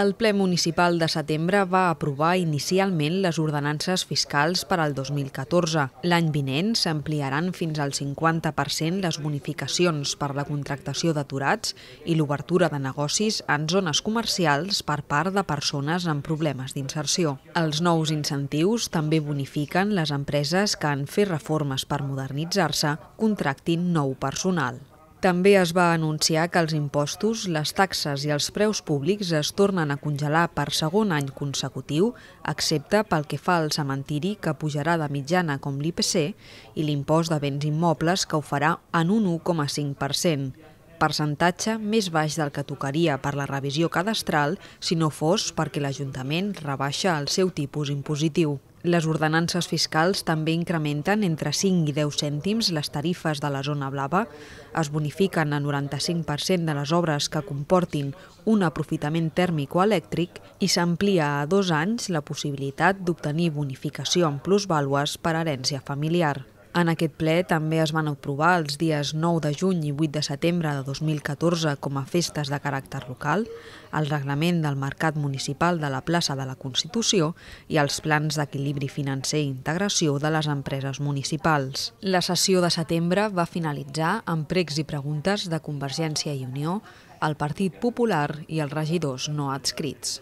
El ple municipal de setembre va aprovar inicialment les ordenances fiscals per al 2014. L'any vinent s'ampliaran fins al 50% les bonificacions per la contractació d'aturats i l'obertura de negocis en zones comercials per part de persones amb problemes d'inserció. Els nous incentius també bonifiquen les empreses que en fer reformes per modernitzar-se contractin nou personal. També es va anunciar que els impostos, les taxes i els preus públics es tornen a congelar per segon any consecutiu, excepte pel que fa al cementiri, que pujarà de mitjana com l'IPC, i l'impost de béns immobles, que ho farà en un 1,5% percentatge més baix del que tocaria per la revisió cadastral si no fos perquè l'Ajuntament rebaixa el seu tipus impositiu. Les ordenances fiscals també incrementen entre 5 i 10 cèntims les tarifes de la zona blava, es bonifiquen a 95% de les obres que comportin un aprofitament tèrmic o elèctric i s'amplia a dos anys la possibilitat d'obtenir bonificació en plusvàlues per herència familiar. En aquest ple també es van aprovar els dies 9 de juny i 8 de setembre de 2014 com a festes de caràcter local, el reglament del mercat municipal de la plaça de la Constitució i els plans d'equilibri financer i integració de les empreses municipals. La sessió de setembre va finalitzar amb pregs i preguntes de Convergència i Unió, el Partit Popular i els regidors no adscrits.